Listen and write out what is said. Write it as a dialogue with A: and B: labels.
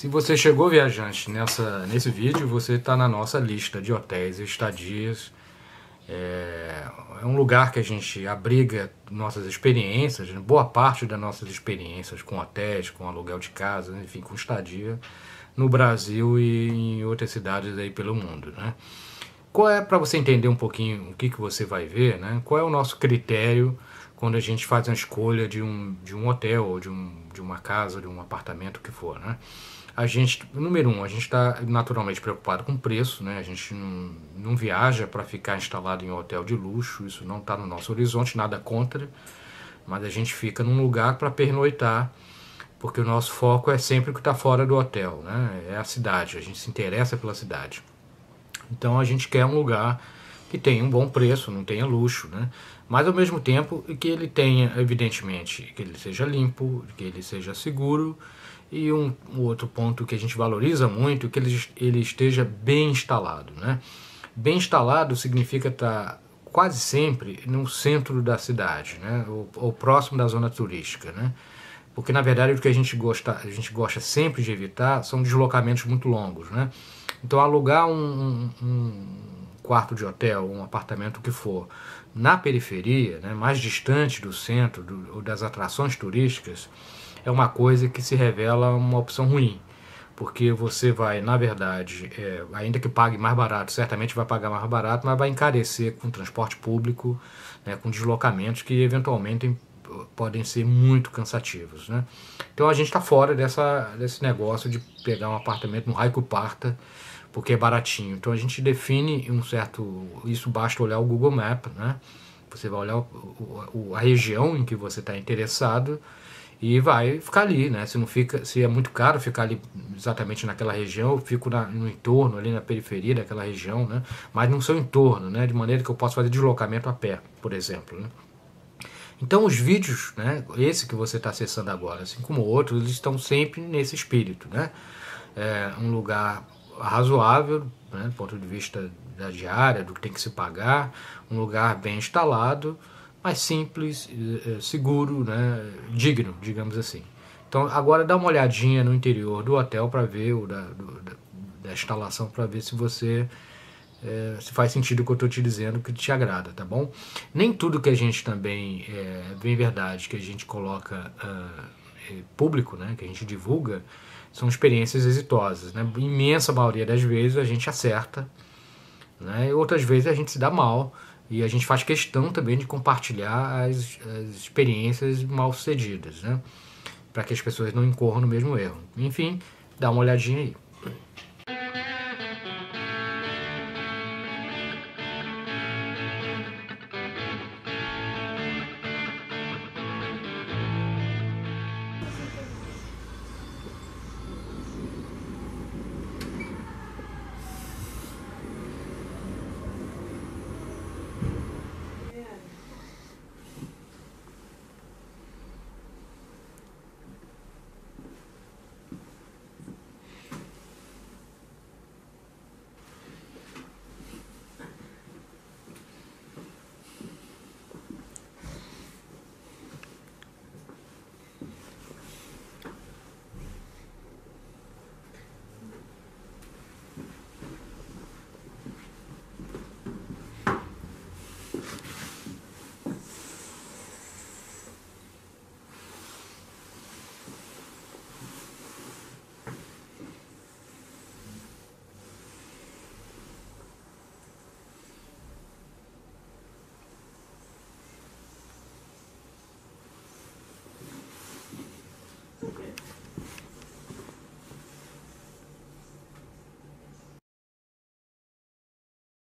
A: Se você chegou viajante nessa, nesse vídeo, você está na nossa lista de hotéis e estadias. É, é um lugar que a gente abriga nossas experiências, né? boa parte das nossas experiências com hotéis, com aluguel de casa, enfim, com estadia no Brasil e em outras cidades aí pelo mundo, né? Qual é, para você entender um pouquinho o que, que você vai ver, né? Qual é o nosso critério quando a gente faz a escolha de um, de um hotel ou de, um, de uma casa, de um apartamento, o que for, né? A gente, número um, a gente está naturalmente preocupado com preço, né? A gente não, não viaja para ficar instalado em um hotel de luxo, isso não está no nosso horizonte, nada contra, mas a gente fica num lugar para pernoitar, porque o nosso foco é sempre o que está fora do hotel, né? É a cidade, a gente se interessa pela cidade. Então a gente quer um lugar que tenha um bom preço, não tenha luxo, né? Mas ao mesmo tempo que ele tenha, evidentemente, que ele seja limpo, que ele seja seguro e um, um outro ponto que a gente valoriza muito é que ele, ele esteja bem instalado. Né? Bem instalado significa estar tá quase sempre no centro da cidade, né? ou, ou próximo da zona turística. Né? Porque, na verdade, o que a gente, gosta, a gente gosta sempre de evitar são deslocamentos muito longos. Né? Então, alugar um, um, quarto de hotel, um apartamento, o que for, na periferia, né? mais distante do centro, do, das atrações turísticas, é uma coisa que se revela uma opção ruim, porque você vai, na verdade, é, ainda que pague mais barato, certamente vai pagar mais barato, mas vai encarecer com transporte público, né, com deslocamentos que eventualmente podem ser muito cansativos. Né? Então a gente está fora dessa, desse negócio de pegar um apartamento no Raico Parta, porque é baratinho. Então a gente define um certo. Isso basta olhar o Google Map, né? Você vai olhar o, o, a região em que você está interessado e vai ficar ali, né? Se não fica, se é muito caro ficar ali exatamente naquela região, eu fico na, no entorno ali na periferia daquela região, né? Mas não sou entorno, né? De maneira que eu posso fazer deslocamento a pé, por exemplo, né? Então os vídeos, né? Esse que você está acessando agora, assim como outros, eles estão sempre nesse espírito, né? É um lugar razoável, né? Do ponto de vista da diária, do que tem que se pagar, um lugar bem instalado mais simples, eh, eh, seguro, né, digno, digamos assim. Então agora dá uma olhadinha no interior do hotel para ver, ou da, do, da, instalação para ver se você é, se faz sentido o que eu estou te dizendo que te agrada, tá bom? Nem tudo que a gente também, é bem verdade, que a gente coloca uh, público, né, que a gente divulga, são experiências exitosas, né? Imensa maioria das vezes a gente acerta, né? E outras vezes a gente se dá mal, e a gente faz questão também de compartilhar as, as experiências mal sucedidas, né? Para que as pessoas não incorram no mesmo erro. Enfim, dá uma olhadinha aí.